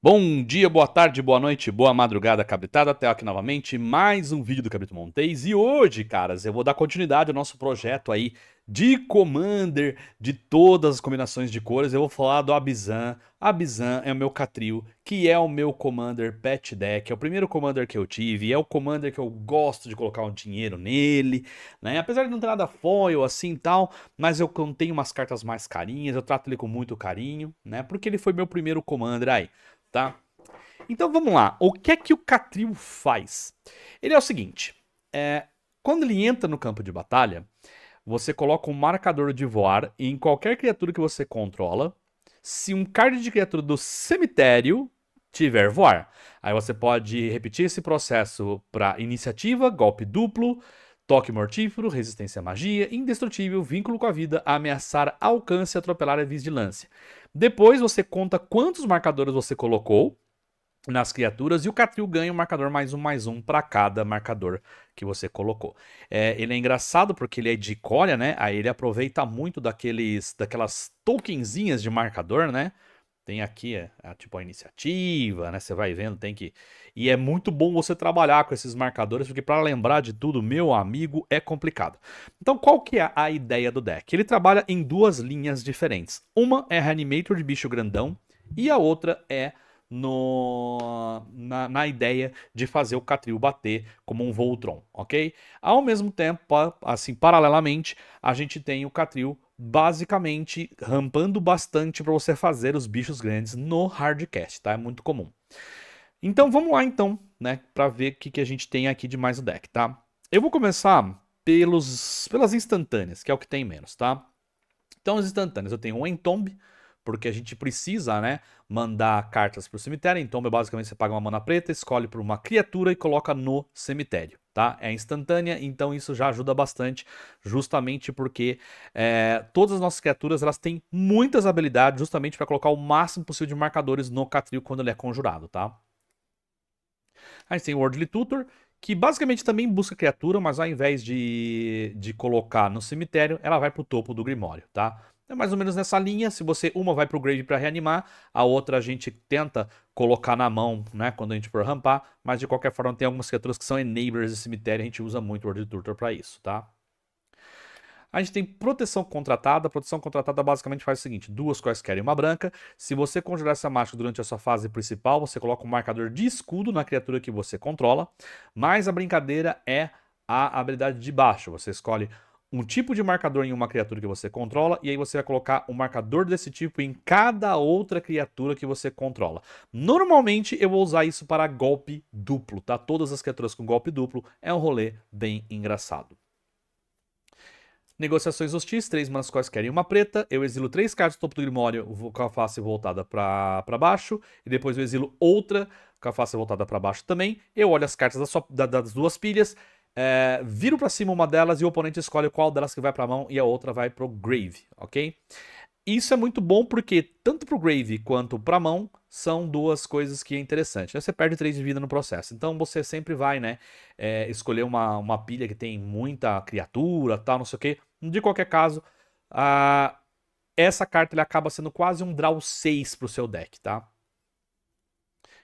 Bom dia, boa tarde, boa noite, boa madrugada, cabritada. Até aqui novamente, mais um vídeo do Cabrito Montes. E hoje, caras, eu vou dar continuidade ao nosso projeto aí de Commander, de todas as combinações de cores. Eu vou falar do Abizan. Abizan é o meu Catril, que é o meu Commander Pet Deck. É o primeiro Commander que eu tive, é o Commander que eu gosto de colocar um dinheiro nele. Né? Apesar de não ter nada foil assim e tal, mas eu tenho umas cartas mais carinhas, eu trato ele com muito carinho, né? Porque ele foi meu primeiro Commander aí tá? Então vamos lá. O que é que o Catril faz? Ele é o seguinte: é, quando ele entra no campo de batalha, você coloca um marcador de voar em qualquer criatura que você controla. Se um card de criatura do cemitério tiver voar, aí você pode repetir esse processo para iniciativa, golpe duplo, toque mortífero, resistência à magia, indestrutível, vínculo com a vida, ameaçar, alcance, atropelar e vigilância. Depois você conta quantos marcadores você colocou nas criaturas e o Catril ganha um marcador mais um mais um para cada marcador que você colocou. É, ele é engraçado porque ele é de cólia, né? Aí ele aproveita muito daqueles, daquelas tokenzinhas de marcador, né? tem aqui é, tipo a iniciativa, né? Você vai vendo, tem que e é muito bom você trabalhar com esses marcadores porque para lembrar de tudo, meu amigo, é complicado. Então, qual que é a ideia do deck? Ele trabalha em duas linhas diferentes. Uma é reanimator de bicho grandão e a outra é no, na, na, ideia de fazer o Catril bater como um Voltron, ok? Ao mesmo tempo, assim, paralelamente, a gente tem o Catril basicamente rampando bastante para você fazer os bichos grandes no hardcast, tá? É muito comum. Então vamos lá então, né, para ver o que, que a gente tem aqui de mais no deck, tá? Eu vou começar pelos, pelas instantâneas, que é o que tem menos, tá? Então as instantâneas, eu tenho um Entombe, porque a gente precisa, né, mandar cartas para o cemitério. Então, basicamente, você paga uma mana preta, escolhe por uma criatura e coloca no cemitério, tá? É instantânea, então isso já ajuda bastante, justamente porque é, todas as nossas criaturas elas têm muitas habilidades, justamente para colocar o máximo possível de marcadores no Catril quando ele é conjurado, tá? A gente tem o Worldly Tutor, que basicamente também busca criatura, mas ao invés de, de colocar no cemitério, ela vai pro topo do Grimório, tá? É mais ou menos nessa linha. Se você uma vai pro grave para reanimar, a outra a gente tenta colocar na mão, né? Quando a gente for rampar. Mas de qualquer forma, tem algumas criaturas que são enablers de cemitério. A gente usa muito o World Tutor para isso, tá? A gente tem proteção contratada. Proteção contratada basicamente faz o seguinte: duas quaisquer e uma branca. Se você conjurar essa mágica durante a sua fase principal, você coloca um marcador de escudo na criatura que você controla. Mas a brincadeira é a habilidade de baixo. Você escolhe um tipo de marcador em uma criatura que você controla, e aí você vai colocar um marcador desse tipo em cada outra criatura que você controla. Normalmente eu vou usar isso para golpe duplo, tá? Todas as criaturas com golpe duplo é um rolê bem engraçado. Negociações hostis, três manas quaisquer e uma preta. Eu exilo três cartas do topo do Grimório com a face voltada para baixo. E depois eu exilo outra com a face voltada para baixo também. Eu olho as cartas da sua, da, das duas pilhas é, viro para cima uma delas e o oponente escolhe qual delas que vai para a mão e a outra vai pro grave, ok? Isso é muito bom porque tanto pro grave quanto para a mão são duas coisas que é interessante. Né? Você perde 3 de vida no processo. Então você sempre vai, né, é, escolher uma, uma pilha que tem muita criatura, tal, não sei o quê. De qualquer caso, a, essa carta ele acaba sendo quase um draw 6 pro seu deck, tá?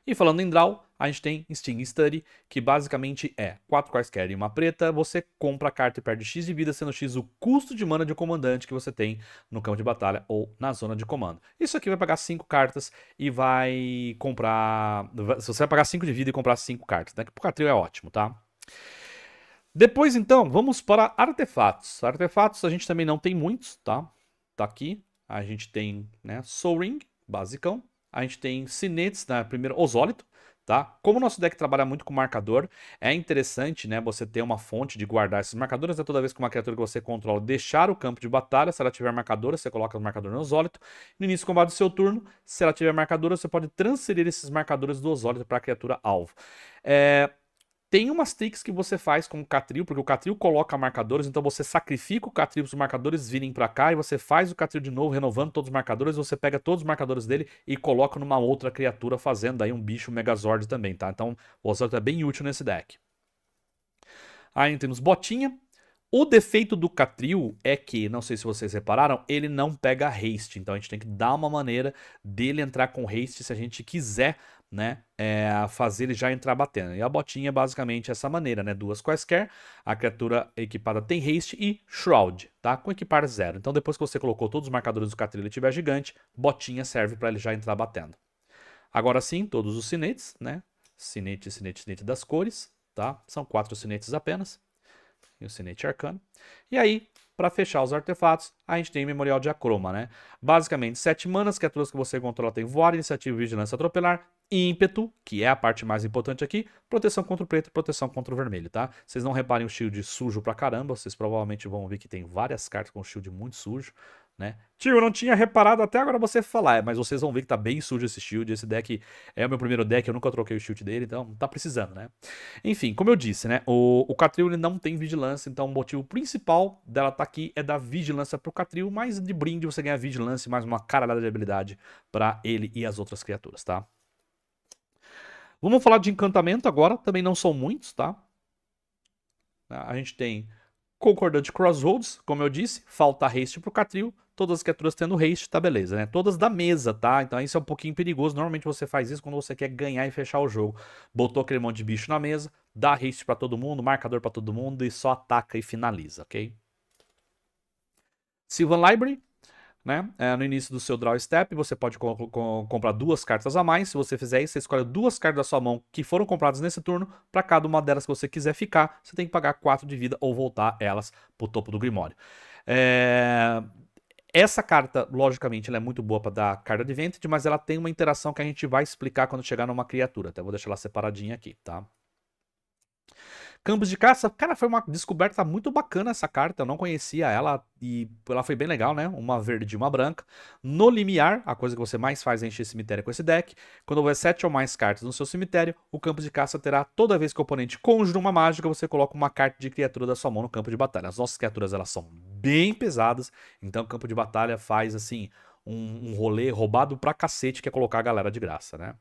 E falando em draw, a gente tem Sting Study, que basicamente é quatro quaisquer e uma preta, você compra a carta e perde X de vida, sendo X o custo de mana de um comandante que você tem no campo de batalha ou na zona de comando. Isso aqui vai pagar cinco cartas e vai comprar... Você vai pagar cinco de vida e comprar cinco cartas, né? Que pro trio é ótimo, tá? Depois, então, vamos para artefatos. Artefatos a gente também não tem muitos, tá? Tá aqui. A gente tem, né, Soul Ring, basicão. A gente tem Sinetes, na né, primeira, Osólito, Tá? Como o nosso deck trabalha muito com marcador, é interessante né, você ter uma fonte de guardar esses marcadores. É toda vez que uma criatura que você controla deixar o campo de batalha, se ela tiver marcador você coloca o marcador no Osólito. No início do combate do seu turno, se ela tiver marcador você pode transferir esses marcadores do Osólito para a criatura alvo. É, tem umas tricks que você faz com o Catril, porque o Catril coloca marcadores, então você sacrifica o Catril para os marcadores virem para cá e você faz o Catril de novo, renovando todos os marcadores, você pega todos os marcadores dele e coloca numa outra criatura, fazendo aí um bicho Megazord também, tá? Então o Ocelot é bem útil nesse deck. Aí ah, temos Botinha, o defeito do Catril é que, não sei se vocês repararam, ele não pega haste. Então a gente tem que dar uma maneira dele entrar com haste se a gente quiser, né? É, fazer ele já entrar batendo. E a botinha é basicamente essa maneira, né? Duas quaisquer, a criatura equipada tem haste e shroud, tá? Com equipar zero. Então depois que você colocou todos os marcadores do Catril e tiver gigante, botinha serve para ele já entrar batendo. Agora sim, todos os sinetes, né? Sinete, sinete, sinete das cores, tá? São quatro sinetes apenas e o sinete arcano. E aí, para fechar os artefatos, a gente tem o Memorial de Acroma, né? Basicamente, sete manas, criaturas que você controla tem voar, iniciativa, vigilância, atropelar, ímpeto, que é a parte mais importante aqui, proteção contra o preto e proteção contra o vermelho, tá? Vocês não reparem o shield sujo pra caramba, vocês provavelmente vão ver que tem várias cartas com shield muito sujo, né? Tio, eu não tinha reparado até agora você falar, mas vocês vão ver que tá bem sujo esse shield. Esse deck é o meu primeiro deck, eu nunca troquei o shield dele, então tá precisando, né? Enfim, como eu disse, né? O, o Catril não tem vigilância, então o motivo principal dela tá aqui é dar vigilância pro Catril, mas de brinde você ganha vigilância e mais uma caralhada de habilidade para ele e as outras criaturas, tá? Vamos falar de encantamento agora, também não são muitos, tá? A gente tem Concordante Crossroads, como eu disse, falta haste pro Catril, todas as criaturas tendo haste, tá beleza, né? Todas da mesa, tá? Então isso é um pouquinho perigoso. Normalmente você faz isso quando você quer ganhar e fechar o jogo. Botou aquele monte de bicho na mesa, dá haste para todo mundo, marcador para todo mundo e só ataca e finaliza, ok? Sylvan Library, né? É, no início do seu draw step, você pode co co comprar duas cartas a mais. Se você fizer isso, você escolhe duas cartas da sua mão que foram compradas nesse turno. Para cada uma delas que você quiser ficar, você tem que pagar 4 de vida ou voltar elas pro topo do Grimório. É... Essa carta, logicamente, ela é muito boa para dar carta de vento mas ela tem uma interação que a gente vai explicar quando chegar numa criatura. Até tá? vou deixar ela separadinha aqui, tá? Campos de Caça, cara, foi uma descoberta muito bacana essa carta, eu não conhecia ela e ela foi bem legal, né? Uma verde e uma branca. No Limiar, a coisa que você mais faz é encher cemitério com esse deck. Quando houver sete ou mais cartas no seu cemitério, o campo de caça terá, toda vez que o oponente conjura uma mágica, você coloca uma carta de criatura da sua mão no campo de batalha. As nossas criaturas, elas são bem pesadas, então o campo de batalha faz, assim, um, um rolê roubado pra cacete, que é colocar a galera de graça, né?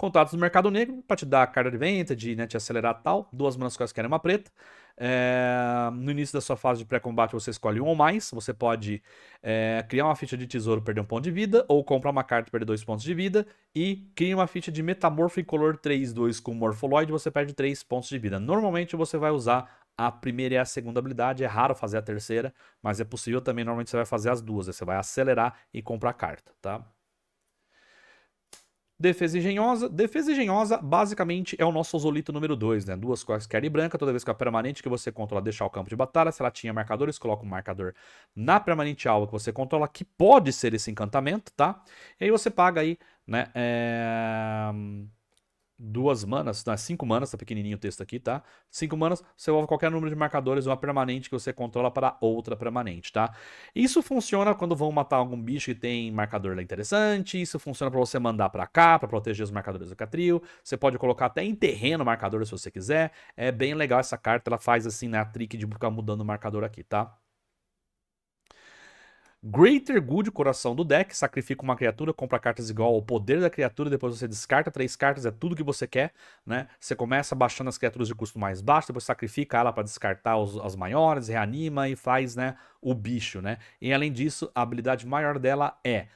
Contatos do mercado negro para te dar a carta de venda, de né, te acelerar tal. Duas manas quaisquer, querem uma preta. É, no início da sua fase de pré-combate, você escolhe um ou mais. Você pode é, criar uma ficha de tesouro, perder um ponto de vida, ou comprar uma carta e perder dois pontos de vida. E cria uma ficha de metamorfo em color 3-2 com morfoloid, você perde três pontos de vida. Normalmente você vai usar a primeira e a segunda habilidade. É raro fazer a terceira, mas é possível também. Normalmente você vai fazer as duas. Você vai acelerar e comprar carta, tá? Defesa engenhosa. Defesa engenhosa, basicamente, é o nosso Ozolito número 2, né? Duas quaisquer é e branca. Toda vez que a é permanente que você controla deixar o campo de batalha, se ela tinha marcadores, coloca um marcador na permanente alva que você controla, que pode ser esse encantamento, tá? E aí você paga aí, né? É duas manas, não, é cinco manas, tá pequenininho o texto aqui, tá? Cinco manas, você envolve qualquer número de marcadores uma permanente que você controla para outra permanente, tá? Isso funciona quando vão matar algum bicho que tem marcador lá interessante, isso funciona para você mandar para cá, para proteger os marcadores do Catril, você pode colocar até em terreno marcador se você quiser, é bem legal essa carta, ela faz assim na né, a trick de ficar mudando o marcador aqui, tá? Greater Good, coração do deck, sacrifica uma criatura, compra cartas igual ao poder da criatura, depois você descarta três cartas, é tudo que você quer, né? Você começa baixando as criaturas de custo mais baixo, depois sacrifica ela para descartar os, as maiores, reanima e faz, né, o bicho, né? E além disso, a habilidade maior dela é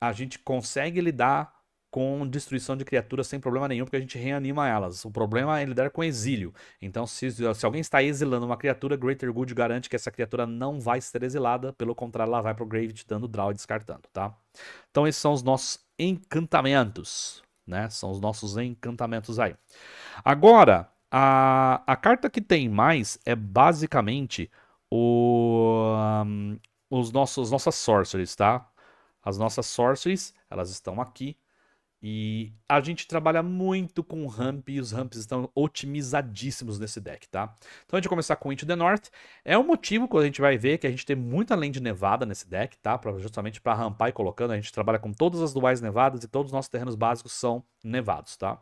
a gente consegue lidar com destruição de criaturas sem problema nenhum, porque a gente reanima elas. O problema é lidar com exílio. Então, se, se alguém está exilando uma criatura, Greater Good garante que essa criatura não vai ser exilada, pelo contrário, ela vai pro Grave dando draw e descartando, tá? Então, esses são os nossos encantamentos, né? São os nossos encantamentos aí. Agora, a, a carta que tem mais é basicamente o, um, os nossos, nossas sorceries, tá? As nossas sorceries, elas estão aqui e a gente trabalha muito com ramp e os ramps estão otimizadíssimos nesse deck, tá? Então a gente vai começar com Into the North. É um motivo que a gente vai ver que a gente tem muita lente nevada nesse deck, tá? Pra, justamente para rampar e colocando. A gente trabalha com todas as duais nevadas e todos os nossos terrenos básicos são nevados, tá?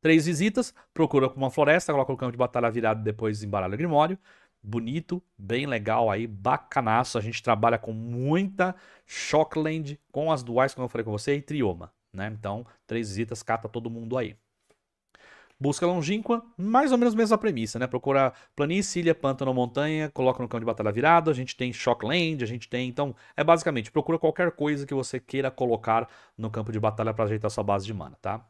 Três visitas, procura uma floresta, coloca o campo de batalha virado depois embaralha o Grimório bonito, bem legal aí, bacanaço. A gente trabalha com muita Shockland, com as duais, como eu falei com você, e Trioma, né? Então, três visitas, cata todo mundo aí. Busca longínqua, mais ou menos a mesma premissa, né? Procura planície, ilha, pântano, montanha, coloca no campo de batalha virado, a gente tem Shockland, a gente tem... Então, é basicamente, procura qualquer coisa que você queira colocar no campo de batalha para ajeitar sua base de mana, tá?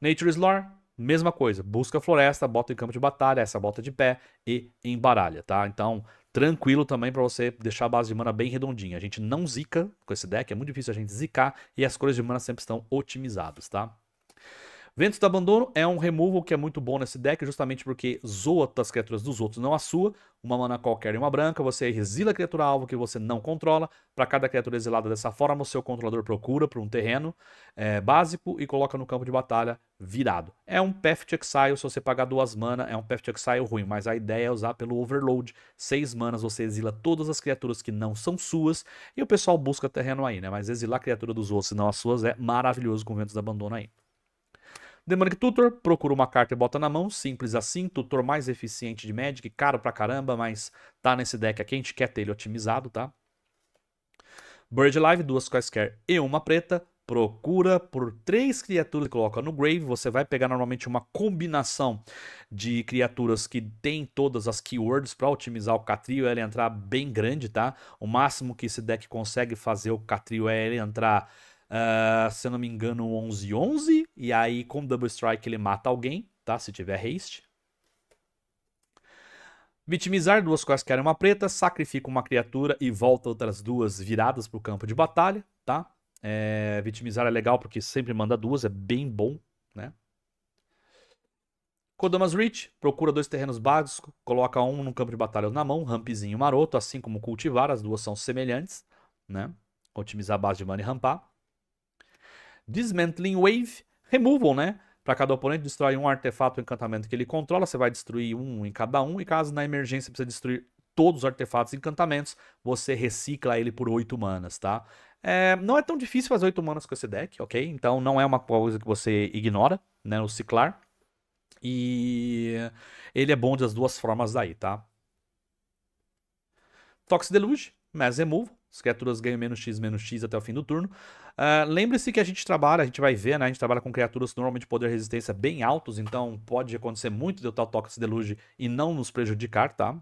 Nature's Lore, Mesma coisa, busca a floresta, bota em campo de batalha, essa bota de pé e embaralha, tá? Então, tranquilo também para você deixar a base de mana bem redondinha. A gente não zica com esse deck, é muito difícil a gente zicar e as cores de mana sempre estão otimizadas, tá? Ventos do Abandono é um removal que é muito bom nesse deck, justamente porque zoa as criaturas dos outros, não a sua. Uma mana qualquer e uma branca, você exila a criatura alvo que você não controla. Para cada criatura exilada dessa forma, o seu controlador procura por um terreno é, básico e coloca no campo de batalha virado. É um Path to Exile, se você pagar duas manas, é um Path to Exile ruim, mas a ideia é usar pelo Overload. Seis manas, você exila todas as criaturas que não são suas e o pessoal busca terreno aí, né? Mas exilar a criatura dos outros e não as suas é maravilhoso com Ventos do Abandono aí. Demonic Tutor, procura uma carta e bota na mão, simples assim, tutor mais eficiente de Magic, caro pra caramba, mas tá nesse deck aqui, a gente quer ter ele otimizado, tá? Bird Live, duas quaisquer e uma preta, procura por três criaturas e coloca no grave. Você vai pegar normalmente uma combinação de criaturas que tem todas as keywords para otimizar o Catrio, ele entrar bem grande, tá? O máximo que esse deck consegue fazer o Catrio é ele entrar Uh, se eu não me engano, 11-11. E aí, com Double Strike, ele mata alguém, tá? Se tiver haste. Vitimizar duas quaisquer uma preta, sacrifica uma criatura e volta outras duas viradas para o campo de batalha, tá? É, vitimizar é legal porque sempre manda duas, é bem bom, né? Kodoma's Reach, procura dois terrenos básicos, coloca um no campo de batalha na mão, rampzinho maroto, assim como cultivar, as duas são semelhantes, né? Otimizar a base de mana e rampar. Dismantling Wave, removal, né? Para cada oponente, destrói um artefato ou encantamento que ele controla. Você vai destruir um em cada um. E caso na emergência precisa destruir todos os artefatos e encantamentos, você recicla ele por 8 manas, tá? É, não é tão difícil fazer 8 manas com esse deck, ok? Então não é uma coisa que você ignora, né? O ciclar. E ele é bom das duas formas daí, tá? Toxic Deluge, Mass Removal, as criaturas ganham menos X, menos X até o fim do turno. Uh, Lembre-se que a gente trabalha, a gente vai ver, né? A gente trabalha com criaturas normalmente poder e resistência bem altos, então pode acontecer muito de eu tal toque esse deluge e não nos prejudicar, tá?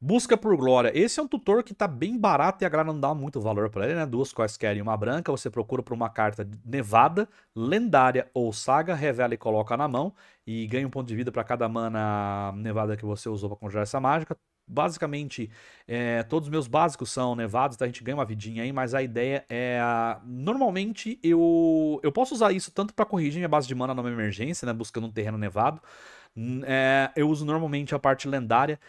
Busca por Glória. Esse é um tutor que tá bem barato e a grana não dá muito valor para ele, né? Duas quaisquer e uma branca. Você procura por uma carta nevada, lendária ou saga, revela e coloca na mão. E ganha um ponto de vida para cada mana nevada que você usou para conjurar essa mágica basicamente, é, todos os meus básicos são nevados, tá? A gente ganha uma vidinha aí, mas a ideia é. Normalmente eu, eu posso usar isso tanto para corrigir minha base de mana numa emergência, né? Buscando um terreno nevado. É, eu uso normalmente a parte lendária.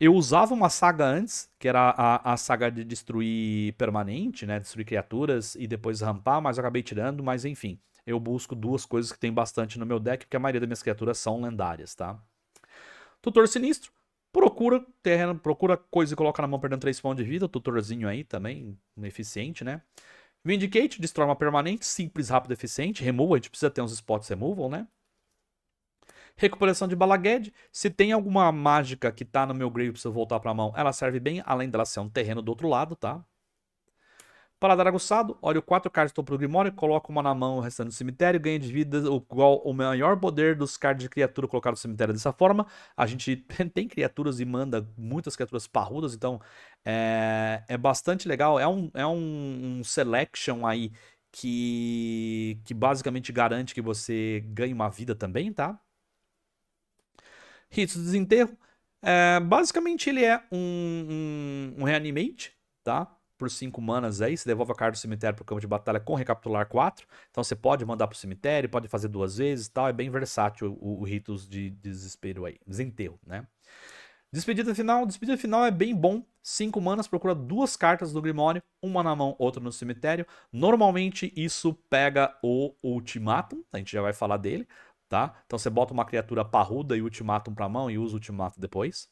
Eu usava uma saga antes, que era a, a saga de destruir permanente, né? Destruir criaturas e depois rampar, mas eu acabei tirando, mas enfim. Eu busco duas coisas que tem bastante no meu deck, porque a maioria das minhas criaturas são lendárias, tá? Tutor Sinistro. Procura terreno, procura coisa e coloca na mão perdendo 3 pontos de vida, tutorzinho aí também, eficiente, né? Vindicate, destrói uma permanente, simples, rápido, eficiente. Remova, a gente precisa ter uns spots removal, né? Recuperação de Balaged. Se tem alguma mágica que tá no meu grave e preciso voltar pra mão, ela serve bem, além dela ser um terreno do outro lado, tá? Paladar aguçado, olho 4 cards do topo do Grimório, coloco uma na mão, o restante do cemitério, ganho de vida igual o maior poder dos cards de criatura colocado no cemitério dessa forma. A gente tem criaturas e manda muitas criaturas parrudas, então é, é bastante legal. É um, é um, um selection aí que, que basicamente garante que você ganhe uma vida também, tá? Ritos do Desenterro. É, basicamente ele é um, um, um reanimate, tá? por 5 manas aí, você devolve a carta do cemitério pro campo de batalha com recapitular 4. Então você pode mandar pro cemitério, pode fazer duas vezes e tal. É bem versátil o, o ritos de desespero aí, desenterro, né? Despedida final. Despedida final é bem bom. 5 manas, procura duas cartas do Grimório, uma na mão, outra no cemitério. Normalmente isso pega o Ultimatum, a gente já vai falar dele, tá? Então você bota uma criatura parruda e Ultimatum pra mão e usa o Ultimatum depois.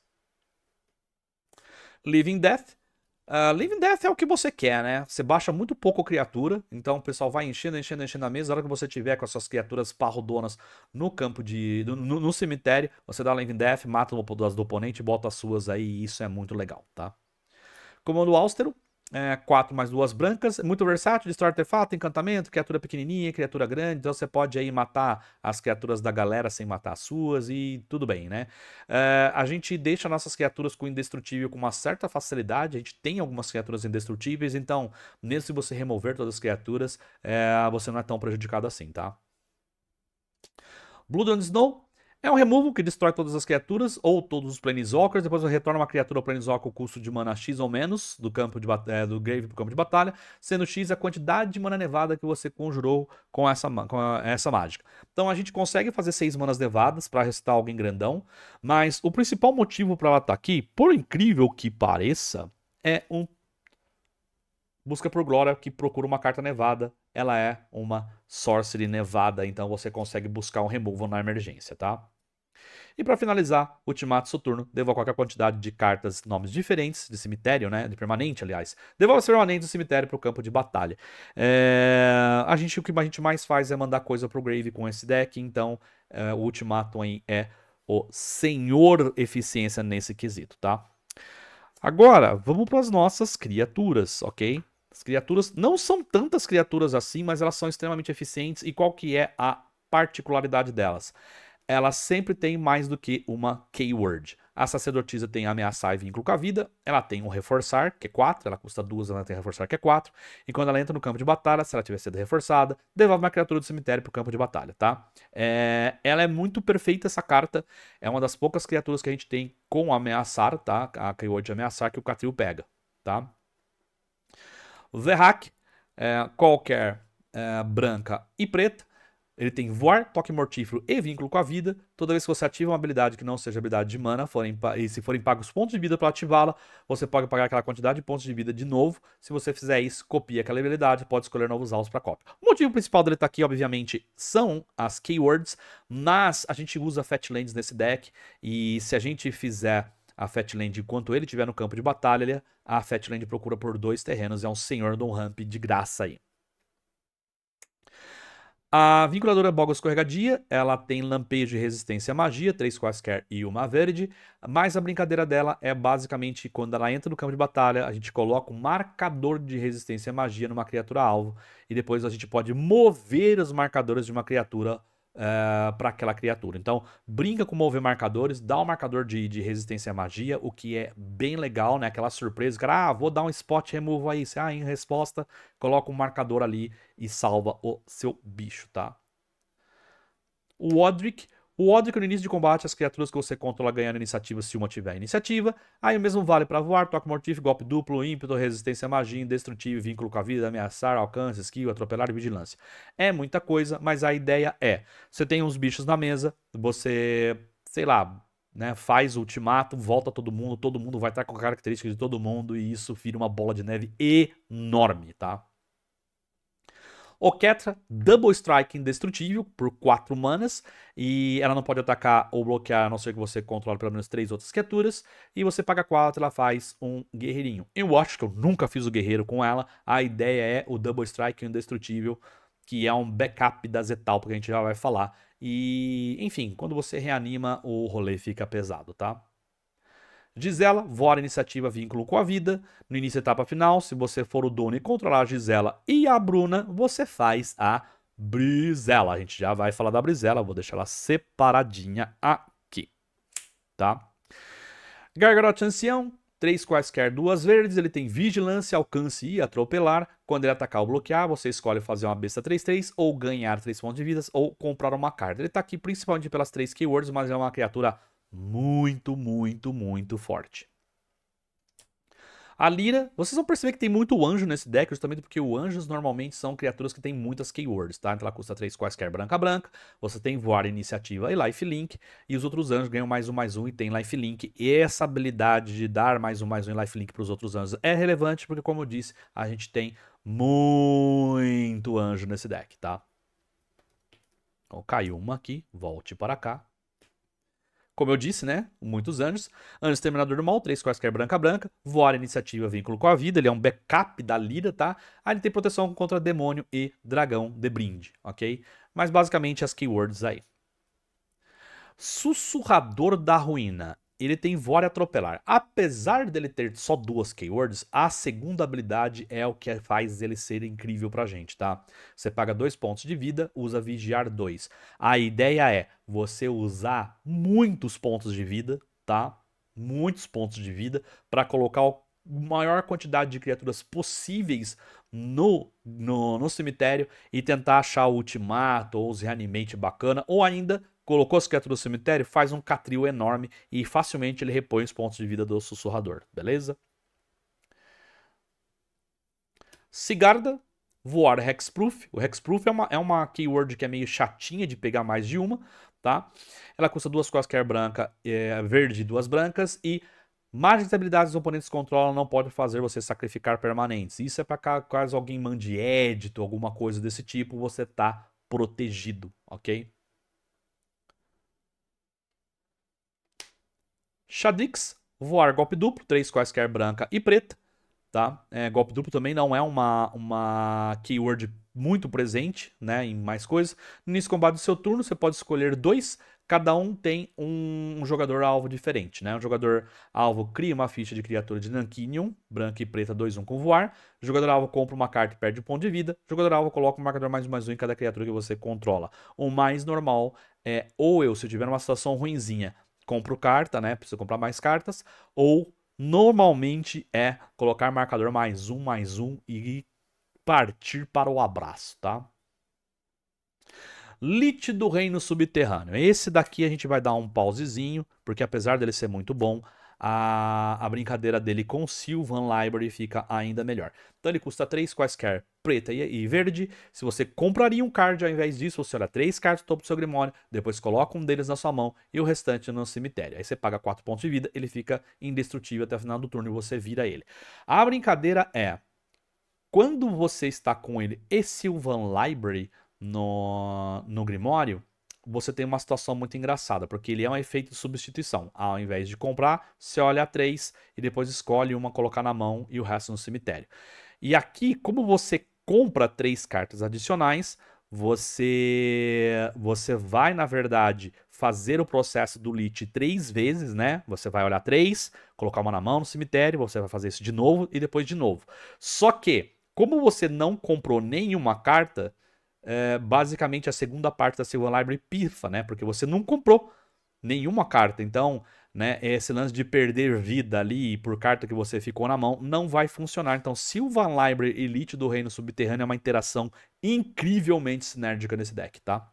Living Death Uh, Living Death é o que você quer, né? Você baixa muito pouco criatura, então o pessoal vai enchendo, enchendo, enchendo a mesa. A hora que você tiver com as suas criaturas parrudonas no campo de. no, no cemitério, você dá Living Death, mata as do oponente, bota as suas aí, e isso é muito legal, tá? Comando austero, é, quatro mais duas brancas, muito versátil, destrói artefato, encantamento, criatura pequenininha, criatura grande, então você pode aí matar as criaturas da galera sem matar as suas e tudo bem, né? É, a gente deixa nossas criaturas com indestrutível com uma certa facilidade, a gente tem algumas criaturas indestrutíveis, então mesmo se você remover todas as criaturas, é, você não é tão prejudicado assim, tá? Blood and Snow, é um removal que destrói todas as criaturas ou todos os Planeswalkers. Depois você retorna uma criatura ou Planeswalker com custo de mana X ou menos do campo de é, do grave para o campo de batalha, sendo X a quantidade de mana nevada que você conjurou com essa, com a, essa mágica. Então a gente consegue fazer seis manas nevadas para restar alguém grandão, mas o principal motivo para ela estar tá aqui, por incrível que pareça, é um busca por glória que procura uma carta nevada ela é uma Sorcery Nevada, então você consegue buscar um removal na emergência, tá? E para finalizar, ultimato soturno, devolva qualquer quantidade de cartas, nomes diferentes, de cemitério, né? De permanente, aliás. Devolva esse permanente do cemitério para o campo de batalha. É... A gente, o que a gente mais faz é mandar coisa pro Grave com esse deck, então é, o ultimato aí é o senhor eficiência nesse quesito, tá? Agora, vamos para as nossas criaturas, ok? As criaturas não são tantas criaturas assim, mas elas são extremamente eficientes. E qual que é a particularidade delas? Elas sempre têm mais do que uma keyword. A sacerdotisa tem ameaçar e vínculo com a vida. Ela tem um reforçar, que é 4. Ela custa 2, ela tem reforçar, que é 4. E quando ela entra no campo de batalha, se ela tiver sido reforçada, devolve uma criatura do cemitério pro campo de batalha, tá? É... Ela é muito perfeita essa carta. É uma das poucas criaturas que a gente tem com ameaçar, tá? A keyword de ameaçar que o Catril pega, tá? Zerrak, é, qualquer é, branca e preta. Ele tem voar, toque mortífero e vínculo com a vida. Toda vez que você ativa uma habilidade que não seja habilidade de mana, forem, e se forem pagos pontos de vida para ativá-la, você pode pagar aquela quantidade de pontos de vida de novo. Se você fizer isso, copia aquela habilidade, pode escolher novos alvos para cópia. O motivo principal dele estar tá aqui, obviamente, são as keywords, mas a gente usa Fatlands nesse deck e se a gente fizer a Fatland, enquanto ele estiver no campo de batalha, a Fatland procura por dois terrenos, é um senhor do ramp de graça aí. A vinculadora Boga Escorregadia, ela tem lampejo de resistência à magia, três quaisquer e uma verde, mas a brincadeira dela é basicamente quando ela entra no campo de batalha, a gente coloca um marcador de resistência à magia numa criatura alvo, e depois a gente pode mover os marcadores de uma criatura uh, eh, para aquela criatura. Então, brinca com mover marcadores, dá um marcador de, de, resistência à magia, o que é bem legal, né? Aquela surpresa, cara, ah, vou dar um spot remove aí. Você, ah, em resposta, coloca um marcador ali e salva o seu bicho, tá? O Odric o ódio é que no início de combate as criaturas que você controla ganham iniciativa se uma tiver iniciativa. Aí o mesmo vale para voar, toque mortífero, golpe duplo, ímpeto, resistência à magia, indestrutível, vínculo com a vida, ameaçar, alcance, skill, atropelar e vigilância. É muita coisa, mas a ideia é: você tem uns bichos na mesa, você, sei lá, né, faz o ultimato, volta todo mundo, todo mundo vai estar com características de todo mundo e isso vira uma bola de neve enorme, tá? Oketra, Double Strike indestrutível por 4 manas. E ela não pode atacar ou bloquear, a não ser que você controle pelo menos 3 outras criaturas. E você paga 4, ela faz um guerreirinho. Eu acho que eu nunca fiz o guerreiro com ela. A ideia é o Double Strike indestrutível, que é um backup da Zetal, porque a gente já vai falar. E, enfim, quando você reanima, o rolê fica pesado, tá? Gisela, vora iniciativa vínculo com a vida. No início etapa final, se você for o dono e controlar a Gisela e a Bruna, você faz a Brisela. A gente já vai falar da Brisela, vou deixar ela separadinha aqui, tá? Gargarote Ancião, três quaisquer duas verdes, ele tem vigilância, alcance e atropelar. Quando ele atacar ou bloquear, você escolhe fazer uma besta 3-3, ou ganhar três pontos de vidas, ou comprar uma carta. Ele está aqui principalmente pelas três keywords, mas é uma criatura muito, muito, muito forte. A Lira, vocês vão perceber que tem muito anjo nesse deck, justamente porque os anjos normalmente são criaturas que têm muitas keywords, tá? Então ela custa 3 quaisquer branca branca, você tem voar, iniciativa e life link, e os outros anjos ganham mais um, mais um e tem life link. E essa habilidade de dar mais um, mais um e life link para os outros anjos é relevante, porque como eu disse, a gente tem muito anjo nesse deck, tá? Então caiu uma aqui, volte para cá, como eu disse, né? Muitos anjos. Anjo Exterminador do Mal, 3 quaisquer branca branca. Voar iniciativa, vínculo com a vida. Ele é um backup da lira, tá? Aí ele tem proteção contra demônio e dragão de brinde, ok? Mas basicamente as keywords aí. Sussurrador da Ruína ele tem Vore Atropelar. Apesar dele ter só duas keywords, a segunda habilidade é o que faz ele ser incrível pra gente, tá? Você paga dois pontos de vida, usa Vigiar 2. A ideia é você usar muitos pontos de vida, tá? Muitos pontos de vida para colocar a maior quantidade de criaturas possíveis no, no, no cemitério e tentar achar o ultimato ou os reanimate bacana, ou ainda colocou o esqueleto no cemitério, faz um catril enorme e facilmente ele repõe os pontos de vida do sussurrador, beleza? Sigarda, voar Hexproof. O Hexproof é uma, é uma keyword que é meio chatinha de pegar mais de uma, tá? Ela custa duas quaisquer branca, é, verde e duas brancas e margem de habilidades dos oponentes controlam não pode fazer você sacrificar permanentes. Isso é para caso alguém mande édito, alguma coisa desse tipo, você tá protegido, ok? Shadix, voar golpe duplo, três quaisquer branca e preta, tá? É, golpe duplo também não é uma, uma keyword muito presente, né, em mais coisas. No início do combate do seu turno, você pode escolher dois, cada um tem um jogador alvo diferente, né? Um jogador alvo cria uma ficha de criatura de Nankinion, branca e preta, 2-1 um, com voar. O jogador alvo compra uma carta e perde um ponto de vida. O jogador alvo coloca um marcador mais um mais um em cada criatura que você controla. O mais normal é, ou eu, se eu tiver uma situação ruinzinha, compro carta, né? Preciso comprar mais cartas. Ou normalmente é colocar marcador mais um, mais um e partir para o abraço, tá? Lit do Reino Subterrâneo. Esse daqui a gente vai dar um pausezinho, porque apesar dele ser muito bom, a, a brincadeira dele com Sylvan Library fica ainda melhor. Então ele custa 3 quaisquer preta e verde. Se você compraria um card ao invés disso, você olha três cards no topo do seu Grimório, depois coloca um deles na sua mão e o restante no cemitério. Aí você paga 4 pontos de vida, ele fica indestrutível até o final do turno e você vira ele. A brincadeira é, quando você está com ele e Sylvan Library no, no Grimório, você tem uma situação muito engraçada, porque ele é um efeito de substituição. Ao invés de comprar, você olha a três e depois escolhe uma colocar na mão e o resto no cemitério. E aqui, como você compra três cartas adicionais, você você vai, na verdade, fazer o processo do lit três vezes, né? Você vai olhar três, colocar uma na mão no cemitério, você vai fazer isso de novo e depois de novo. Só que, como você não comprou nenhuma carta, é, basicamente a segunda parte da Silver Library pifa, né? Porque você não comprou nenhuma carta. Então, né? Esse lance de perder vida ali por carta que você ficou na mão não vai funcionar. Então, Silva Library Elite do Reino Subterrâneo é uma interação incrivelmente sinérgica nesse deck, tá?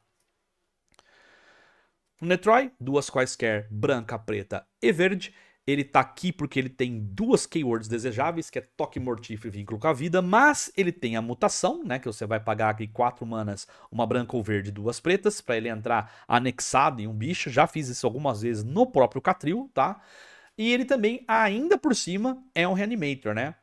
Netroy, duas quaisquer, branca, preta e verde. Ele está aqui porque ele tem duas keywords desejáveis, que é toque mortífero e vínculo com a vida, mas ele tem a mutação, né? Que você vai pagar aqui quatro manas, uma branca ou verde, duas pretas, para ele entrar anexado em um bicho. Já fiz isso algumas vezes no próprio Catril, tá? E ele também, ainda por cima, é um reanimator, né?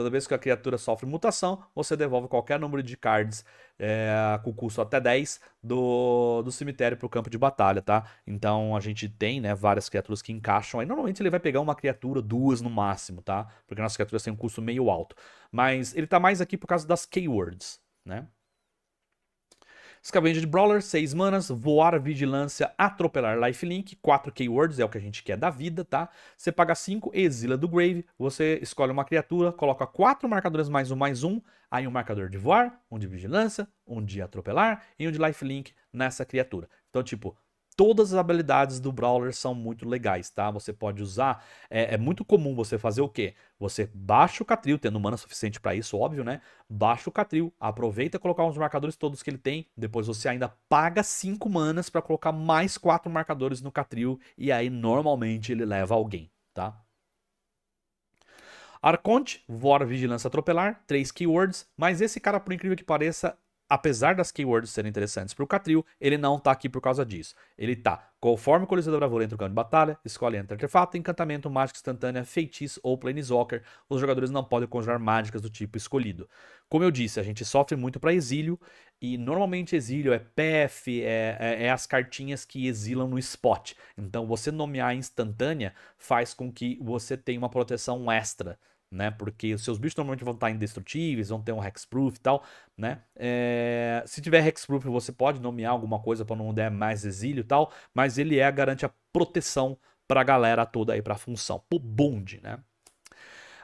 Toda vez que a criatura sofre mutação, você devolve qualquer número de cards é, com custo até 10 do, do cemitério para o campo de batalha, tá? Então a gente tem né, várias criaturas que encaixam aí. Normalmente ele vai pegar uma criatura, duas no máximo, tá? Porque nossas criaturas têm um custo meio alto. Mas ele tá mais aqui por causa das keywords, né? Scavenger de Brawler, 6 manas, voar, vigilância, atropelar, lifelink, 4 keywords, é o que a gente quer da vida, tá? Você paga 5, exila do grave, você escolhe uma criatura, coloca 4 marcadores mais um, mais um, aí um marcador de voar, um de vigilância, um de atropelar e um de lifelink nessa criatura. Então, tipo, todas as habilidades do Brawler são muito legais, tá? Você pode usar. É, é muito comum você fazer o quê? Você baixa o Catril, tendo mana suficiente para isso, óbvio, né? Baixa o Catril, aproveita colocar uns marcadores todos que ele tem. Depois você ainda paga 5 manas para colocar mais 4 marcadores no Catril. E aí normalmente ele leva alguém, tá? Arconte, Voar, Vigilância Atropelar, três keywords, mas esse cara, por incrível que pareça, apesar das keywords serem interessantes para o Catril, ele não está aqui por causa disso. Ele está conforme o Coliseu da Bravura entra no campo de batalha, escolhe entre artefato, encantamento, mágica instantânea, feitiço ou planeswalker. Os jogadores não podem conjurar mágicas do tipo escolhido. Como eu disse, a gente sofre muito para exílio, e normalmente exílio é PF, é, é, é, as cartinhas que exilam no spot. Então você nomear instantânea faz com que você tenha uma proteção extra né? Porque os seus bichos normalmente vão estar indestrutíveis, vão ter um hexproof e tal, né? É... se tiver hexproof, você pode nomear alguma coisa para não der mais exílio e tal, mas ele é garante a proteção para a galera toda aí para a função, pro bonde, né?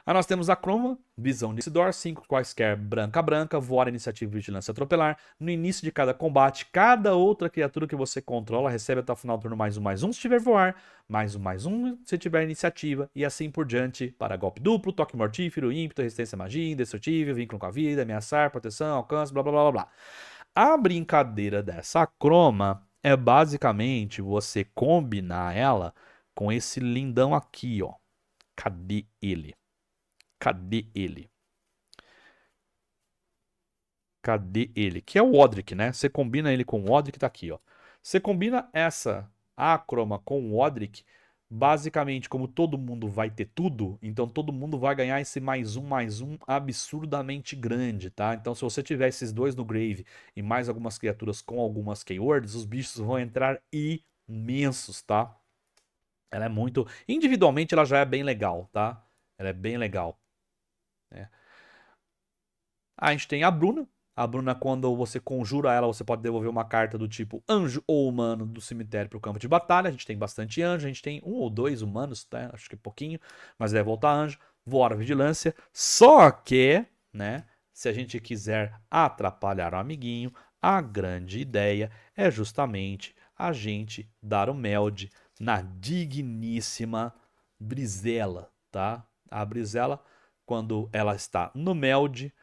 Aí nós temos a croma, visão de Sidor, 5 quaisquer branca-branca, voar, iniciativa, vigilância, atropelar. No início de cada combate, cada outra criatura que você controla recebe até o final do turno mais um, mais um se tiver voar, mais um, mais um se tiver iniciativa, e assim por diante para golpe duplo, toque mortífero, ímpeto, resistência à magia, indestrutível, vínculo com a vida, ameaçar, proteção, alcance, blá blá blá blá. A brincadeira dessa croma é basicamente você combinar ela com esse lindão aqui, ó. Cadê ele? Cadê ele? Cadê ele? Que é o Odric, né? Você combina ele com o Odric, tá aqui, ó. Você combina essa Acroma com o Odric, basicamente, como todo mundo vai ter tudo, então todo mundo vai ganhar esse mais um, mais um absurdamente grande, tá? Então, se você tiver esses dois no Grave e mais algumas criaturas com algumas keywords, os bichos vão entrar imensos, tá? Ela é muito. Individualmente, ela já é bem legal, tá? Ela é bem legal. Né? A gente tem a Bruna. A Bruna, quando você conjura ela, você pode devolver uma carta do tipo anjo ou humano do cemitério para o campo de batalha. A gente tem bastante anjo, a gente tem um ou dois humanos, né? acho que pouquinho, mas deve é, voltar anjo. Voar vigilância. Só que, né? Se a gente quiser atrapalhar o amiguinho, a grande ideia é justamente a gente dar o meld na digníssima Brizela, tá? A Brizela quando ela está no MELD,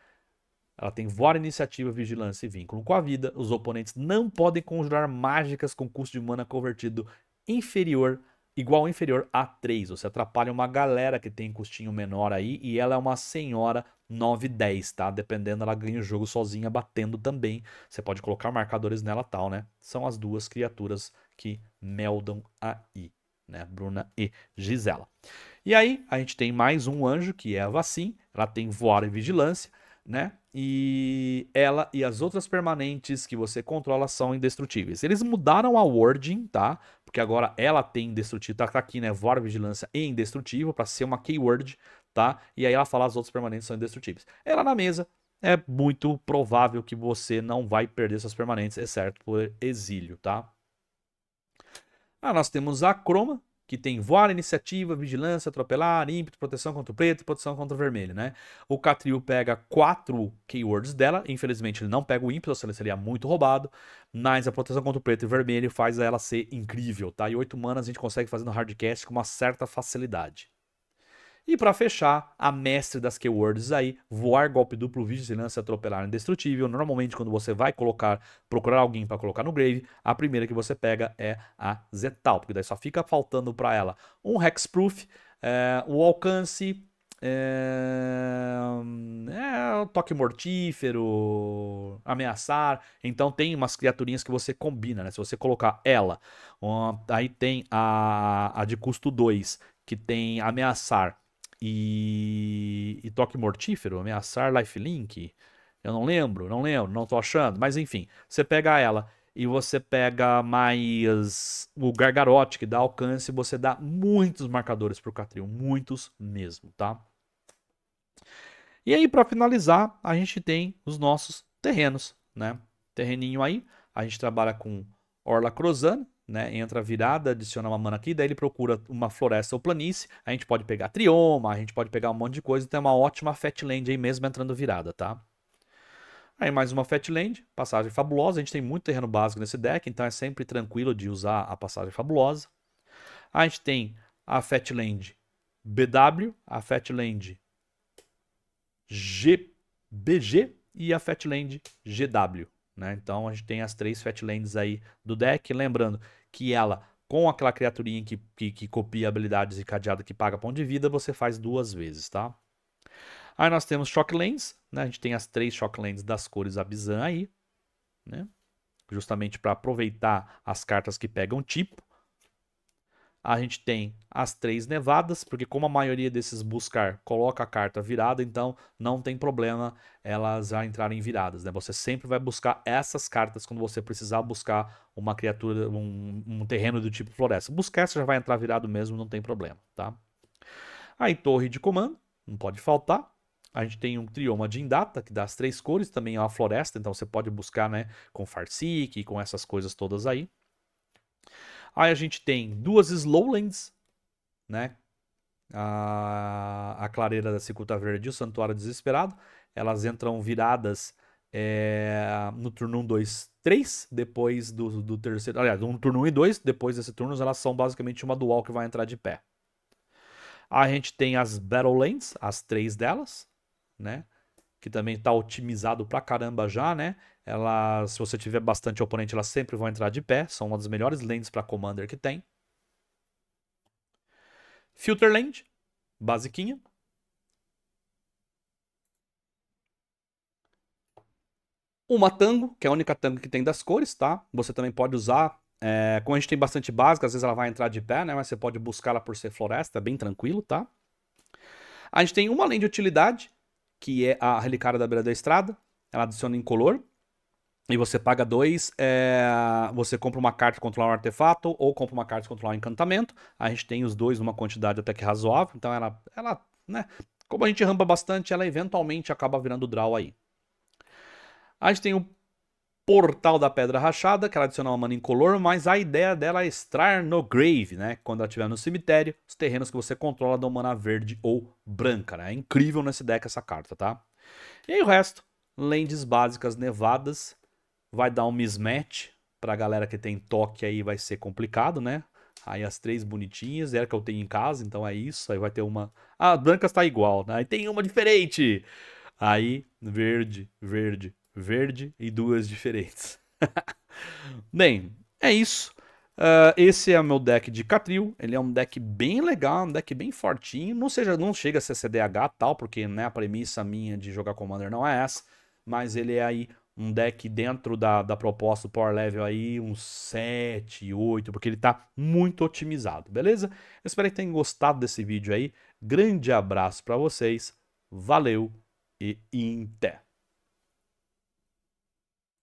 ela tem Vora Iniciativa, Vigilância e Vínculo com a Vida. Os oponentes não podem conjurar mágicas com custo de mana convertido inferior, igual ou inferior a 3. Você atrapalha uma galera que tem custinho menor aí e ela é uma senhora 9, 10, tá? Dependendo, ela ganha o jogo sozinha batendo também. Você pode colocar marcadores nela tal, né? São as duas criaturas que meldam aí né? Bruna e Gisela. E aí a gente tem mais um anjo que é a Vacim, ela tem voar e vigilância, né? E ela e as outras permanentes que você controla são indestrutíveis. Eles mudaram a wording, tá? Porque agora ela tem indestrutível, tá, tá aqui, né? Voar, vigilância e indestrutível para ser uma keyword, tá? E aí ela fala as outras permanentes são indestrutíveis. Ela na mesa é muito provável que você não vai perder suas permanentes, exceto por exílio, tá? Ah, nós temos a croma, que tem voar, iniciativa, vigilância, atropelar, ímpeto, proteção contra o preto, proteção contra o vermelho, né? O Catril pega quatro keywords dela, infelizmente ele não pega o ímpeto, senão ele seria muito roubado, mas a proteção contra o preto e vermelho faz ela ser incrível, tá? E oito manas a gente consegue fazer no hardcast com uma certa facilidade. E para fechar, a mestre das keywords aí, voar, golpe duplo, vigilância, atropelar, indestrutível. Normalmente quando você vai colocar, procurar alguém para colocar no grave, a primeira que você pega é a Zetal, porque daí só fica faltando para ela um hexproof, eh, eh, é, o alcance, é, é, toque mortífero, ameaçar. Então tem umas criaturinhas que você combina, né? Se você colocar ela, um, aí tem a, a de custo 2, que tem ameaçar e, e toque mortífero, ameaçar lifelink. Eu não lembro, não lembro, não tô achando. Mas enfim, você pega ela e você pega mais o Gargarote, que dá alcance, você dá muitos marcadores pro Catril, muitos mesmo, tá? E aí, para finalizar, a gente tem os nossos terrenos, né? Terreninho aí, a gente trabalha com Orla Crozane, né? Entra virada, adiciona uma mana aqui, daí ele procura uma floresta ou planície. A gente pode pegar trioma, a gente pode pegar um monte de coisa. Então é uma ótima Fatland aí mesmo entrando virada, tá? Aí mais uma Fatland, passagem fabulosa. A gente tem muito terreno básico nesse deck, então é sempre tranquilo de usar a passagem fabulosa. A gente tem a Fatland BW, a Fatland GBG e a Fatland GW. Né? Então a gente tem as três Fatlands aí do deck. Lembrando que ela, com aquela criaturinha que, que, que copia habilidades e cadeado que paga ponto de vida, você faz duas vezes, tá? Aí nós temos Shocklands, né? A gente tem as três Shocklands das cores Abizan aí, né? Justamente para aproveitar as cartas que pegam tipo a gente tem as três nevadas, porque como a maioria desses buscar coloca a carta virada, então não tem problema elas já entrarem viradas, né? Você sempre vai buscar essas cartas quando você precisar buscar uma criatura, um, um terreno do tipo floresta. Buscar essa já vai entrar virado mesmo, não tem problema, tá? Aí torre de comando, não pode faltar. A gente tem um trioma de Indata, que dá as três cores, também é uma floresta, então você pode buscar, né, com Farsic, com essas coisas todas aí. Aí a gente tem duas Slowlands, né? A, a clareira da Cicuta Verde e o Santuário Desesperado. Elas entram viradas é, no turno 1, 2, 3, depois do, do terceiro. Aliás, no turno 1 e 2, depois desse turno, elas são basicamente uma dual que vai entrar de pé. A gente tem as Battlelands, as três delas, né? Que também está otimizado pra caramba já, né? Ela, se você tiver bastante oponente, elas sempre vão entrar de pé. São uma das melhores lentes para Commander que tem. Filter Land, basiquinha. Uma tango, que é a única tango que tem das cores, tá? Você também pode usar. É, como a gente tem bastante básica, às vezes ela vai entrar de pé, né? Mas você pode buscá-la por ser floresta, é bem tranquilo, tá? A gente tem uma lane de utilidade, que é a Relicária da Beira da Estrada. Ela adiciona em color. E você paga dois, é, você compra uma carta controlar um artefato ou compra uma carta controlar um encantamento. A gente tem os dois numa quantidade até que é razoável, então ela, ela né, como a gente rampa bastante, ela eventualmente acaba virando draw aí. A gente tem o Portal da Pedra Rachada, que ela adiciona uma mana incolor, mas a ideia dela é extrair no grave, né? Quando ela estiver no cemitério, os terrenos que você controla dão mana verde ou branca, né? É incrível nesse deck essa carta, tá? E aí o resto, lands básicas nevadas, Vai dar um mismatch. Pra galera que tem toque aí vai ser complicado, né? Aí as três bonitinhas, era que eu tenho em casa, então é isso. Aí vai ter uma. Ah, as brancas tá igual, né? Aí tem uma diferente. Aí, verde, verde, verde e duas diferentes. Bem, é isso. Uh, esse é o meu deck de Catril. Ele é um deck bem legal, um deck bem fortinho. Não seja, não chega a ser CDH tal, porque né, a premissa minha de jogar Commander não é essa. Mas ele é aí um deck dentro da, da proposta do Power Level aí, uns 7, 8, porque ele tá muito otimizado, beleza? Eu espero que tenham gostado desse vídeo aí. Grande abraço para vocês, valeu e até!